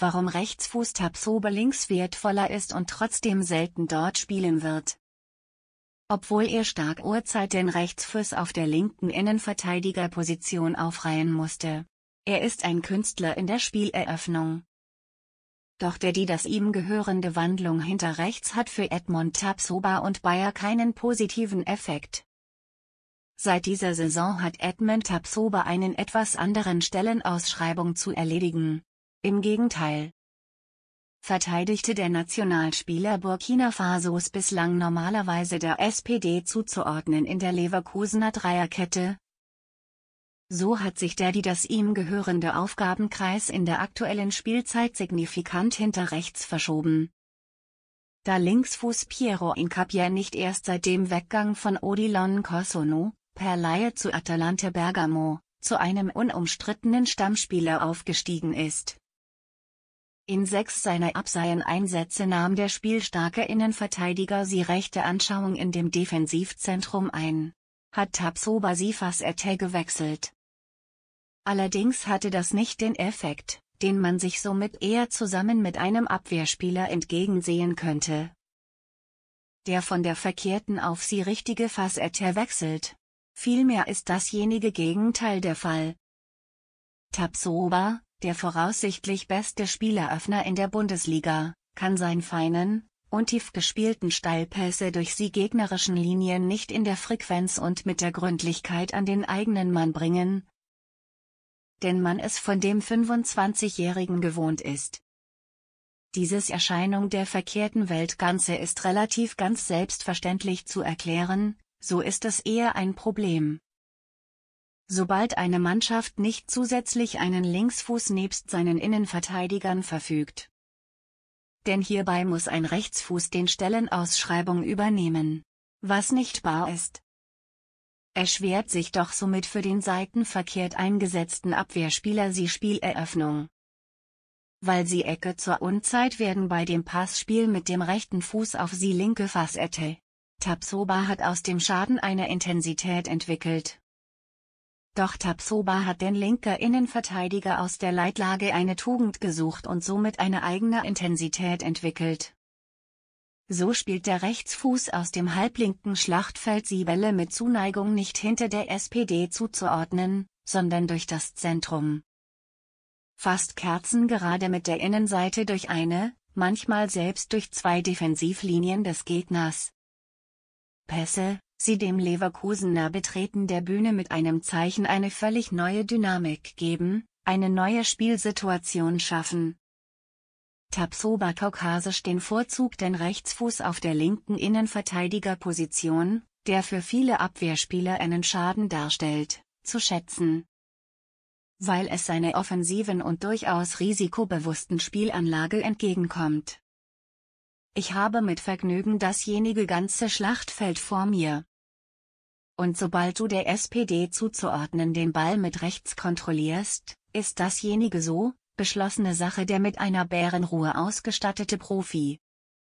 warum Rechtsfuß Tapsoba links wertvoller ist und trotzdem selten dort spielen wird. Obwohl er stark Uhrzeit den Rechtsfuß auf der linken Innenverteidigerposition aufreihen musste. Er ist ein Künstler in der Spieleröffnung. Doch der die das ihm gehörende Wandlung hinter rechts hat für Edmond Tapsoba und Bayer keinen positiven Effekt. Seit dieser Saison hat Edmund Tapsoba einen etwas anderen Stellenausschreibung zu erledigen. Im Gegenteil. Verteidigte der Nationalspieler Burkina Fasos bislang normalerweise der SPD zuzuordnen in der Leverkusener Dreierkette, so hat sich der die das ihm gehörende Aufgabenkreis in der aktuellen Spielzeit signifikant hinter rechts verschoben. Da Linksfuß Piero Incapier nicht erst seit dem Weggang von Odilon Cosono, per Laie zu Atalante Bergamo, zu einem unumstrittenen Stammspieler aufgestiegen ist, in sechs seiner Abseien-Einsätze nahm der spielstarke Innenverteidiger sie rechte Anschauung in dem Defensivzentrum ein. Hat Tabsoba Sifas Ete gewechselt. Allerdings hatte das nicht den Effekt, den man sich somit eher zusammen mit einem Abwehrspieler entgegensehen könnte. Der von der verkehrten auf sie richtige Facette wechselt. Vielmehr ist dasjenige Gegenteil der Fall. Tabsoba, der voraussichtlich beste Spieleröffner in der Bundesliga, kann seinen feinen und tief gespielten Steilpässe durch sie gegnerischen Linien nicht in der Frequenz und mit der Gründlichkeit an den eigenen Mann bringen, denn man es von dem 25-Jährigen gewohnt ist. Dieses Erscheinung der verkehrten Weltganze ist relativ ganz selbstverständlich zu erklären, so ist es eher ein Problem, Sobald eine Mannschaft nicht zusätzlich einen Linksfuß nebst seinen Innenverteidigern verfügt. Denn hierbei muss ein Rechtsfuß den Stellenausschreibung übernehmen. Was nicht bar ist. Erschwert sich doch somit für den seitenverkehrt eingesetzten Abwehrspieler die Spieleröffnung weil sie Ecke zur Unzeit werden bei dem Passspiel mit dem rechten Fuß auf sie linke Fassette. Tapsoba hat aus dem Schaden eine Intensität entwickelt, doch Tapsoba hat den linker Innenverteidiger aus der Leitlage eine Tugend gesucht und somit eine eigene Intensität entwickelt. So spielt der Rechtsfuß aus dem halblinken Schlachtfeld Siebelle mit Zuneigung nicht hinter der SPD zuzuordnen, sondern durch das Zentrum. Fast gerade mit der Innenseite durch eine, manchmal selbst durch zwei Defensivlinien des Gegners. Pässe, sie dem Leverkusener Betreten der Bühne mit einem Zeichen eine völlig neue Dynamik geben, eine neue Spielsituation schaffen. Tapsoba kaukasisch den Vorzug den Rechtsfuß auf der linken Innenverteidigerposition, der für viele Abwehrspieler einen Schaden darstellt, zu schätzen. Weil es seiner offensiven und durchaus risikobewussten Spielanlage entgegenkommt. Ich habe mit Vergnügen dasjenige ganze Schlachtfeld vor mir, und sobald du der SPD zuzuordnen den Ball mit rechts kontrollierst, ist dasjenige so, beschlossene Sache der mit einer Bärenruhe ausgestattete Profi,